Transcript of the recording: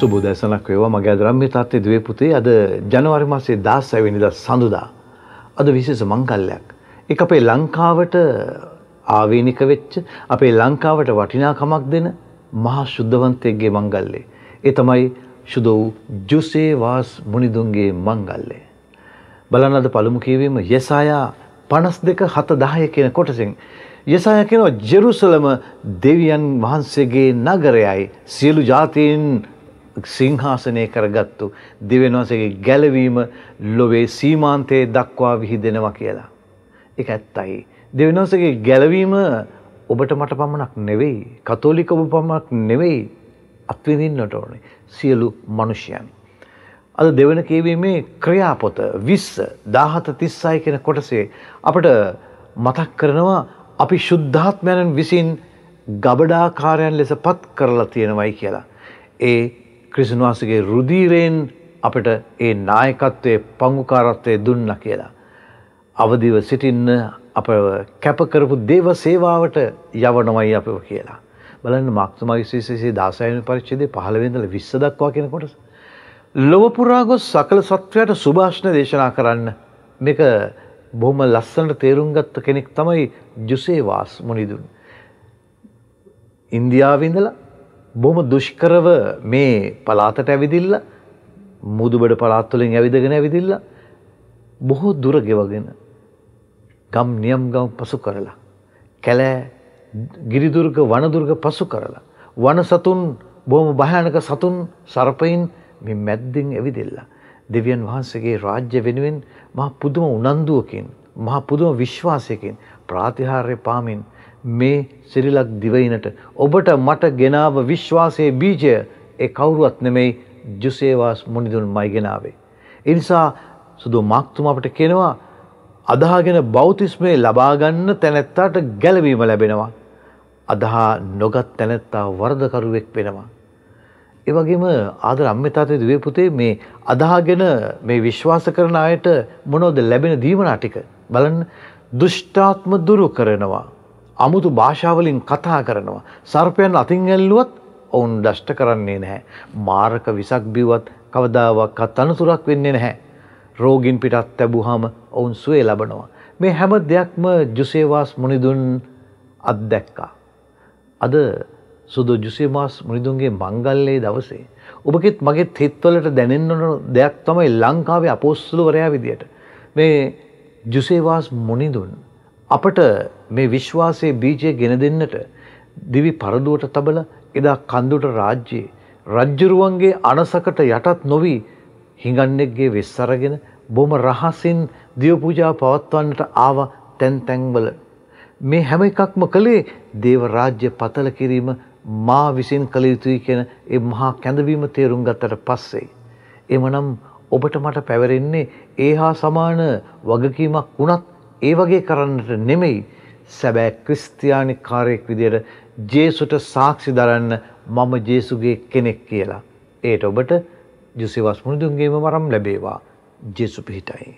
සුබ දැසනක් වේවා මගේ අදරම්ම තාත්තේ දුවේ පුතේ අද ජනවාරි මාසේ 16 වෙනිදා සඳුදා අද විශේෂ මංගල්‍යයක් ඒක අපේ ලංකාවට ආවේනික වෙච්ච අපේ ලංකාවට වටිනාකමක් දෙන මහා සුද්ධවන්තයෙක්ගේ මංගල්‍යය ඒ තමයි සුදෝ ජුසේ වාස් මුනිදුන්ගේ මංගල්‍යය බලන්න අද පළමු කියවීම යසායා 52 7 10 කියන කොටසෙන් යසාය කියනවා ජෙරුසලම දෙවියන් වහන්සේගේ නගරයයි සියලු ජාතීන් සිංහාසනය කරගත්තු දෙවෙනවාසගේ ගැලවීම ලොවේ සීමාන්තයේ දක්වා විහිදෙනවා කියලා. එක ඇත්තයි. දෙවෙනවාසගේ ගැලවීම ඔබට මට පමණක් නෙවෙයි කතෝලික ඔබ පමණක් නෙවෙයි අත්විඳින්නට ඕනේ සියලු මනුෂ්‍යයන්. අද දෙවන කියවීමේ ක්‍රියාපොත විස්ස දාහත තිස්සයි කෙන කොටසේ අපට මතක් කරනවා අපි ශුද්ධාත්මයණන් විසින් ගබඩාකාරයන් ලෙස පත් කරලා තියෙනවයි කියලා. ඒ ක්‍රිසින්වාසගේ රුදීරයෙන් අපට ඒ නායකත්වය පංගුකාරත්වය දුන්න කියලා. අවදිව සිටින්න අප කැපකරපු දේව සේවාවට යවනමයි අපව කියලා. බලන්න මක්තුමයි සිසේ දාසයන පරිච්චේදේ පහළවෙදල විස්ස දක්වා කියෙන කොටස. ලොවපුරාගොස් සකල සත්වයට සුභාෂ්ණ දේශනා කරන්න මේක බොහොම ලස්සනට තේරුම්ගත්ත කෙනෙක් තමයි ජුසේවාස් මොනිදුන්. ඉන්දියාවිඳලා බොහොම දුෂ්කරව මේ පලාතට ඇවිදිල්ල මුදුබඩ පලාත්තුලින් ඇවිදගෙන ඇවිදිල්ල බොහෝ දුර ගෙවගෙන ගම් නියම් ගම් පසු කරලා කැලෑ ගිරිදුර්ග වනදුර්ග පසු කරලා වන සතුන් බොහොම භයානක සතුන් සරපයින් මේ මැද්දෙන් ඇවිදිල්ලා දෙවියන් වහන්සේගේ රාජ්‍ය වෙනුවෙන් මහ පුදුම උනන්දුවකින් මහ පුදුම විශ්වාසයකින් ප්‍රාතිහාර්ය පාමින් මේ සිරිලක් දිවයිනට ඔබට මට ගෙනාව විශ්වාසයේ බීජය ඒ කවුරුවත් නෙමෙයි ජුසේවාස් මුනිදුන් මයි ගෙනාවේ. එනිසා සුදු මාක්තුම අපට කෙනවා අදහාගෙන බෞතිස්මය ලබාගන්න තැනැත්තාට ගැලවීම ලැබෙනවා. අදහා නොගත් තැනැත්තා වරදකරුවෙක් වෙනවා. ඒවගේම ආදර අම්මතාතය දවේ පුතේ මේ අදාගෙන මේ විශ්වාස කරන අයට මොනෝද ලැබෙන දීමනා ටික බලන් දුෂ්ටාත්ම දුරු කරනවා. අමුතු භාෂාවලින් කතා කරනවා. සර්පයන් අතින් ඇල්ලුවත් ඔවුන් දෂ්ට කරන්නේ නැහැ. මාරක විසක් බිවත් කවදාවක් තනතුරක් වෙන්නේ නැහැ. රෝගින් පිටත් ඇැබුහම ඔවුන් සුවේ ලබනවා. මේ හැම දෙයක්ම ජුසේවාස් මුනිදුන් අත්දැක්කා. අද සුදු ජුසේමාස් මුනිදුන්ගේ මංගල්ලේ දවසේ. ඔබගෙත් මගෙත් හිත්වලට දැනෙන්න්නන දෙයක් තමයි ලංකාවේ අපෝස්සලුවරයා විදියට. මේ ජුසේවාස් මුනිදුන්. අපට මේ විශ්වාසයේ බීජය ගෙන දෙන්නට දිවි පරදුවට තබල එදා කඳුට රාජ්‍යයේ රජ්ජුරුවන්ගේ අනසකට යටත් නොවී හිඟන්නෙක්ගේ වෙස් අරගෙන බොම රහසින් දියපූජා පවත්වන්නට ආව තැන් තැන්වල. මේ හැම එකක්ම කළේ දේව රාජ්‍ය පතල කිරීම මා විසින් කළ යුතුයි කියෙන ඒ මහා කැඳවීම තේරුම් ගත්තට පස්සේ. එමනම් ඔබට මට පැවරෙන්නේ ඒ හා සමාන වගකීමක් වුණත් ඒ වගේ කරන්නට නෙමෙයි සැබෑ ක්‍රිස්තියානි කාරයෙක් විදියට ජේසුට සාක්ෂි දරන්න මම ජේසුගේ කෙනෙක් කියලා. ඒට ඔබට ජුසිවස් මුනිදුන්ගේම වරම් ලැබේවා ජෙසු පිහිටයි.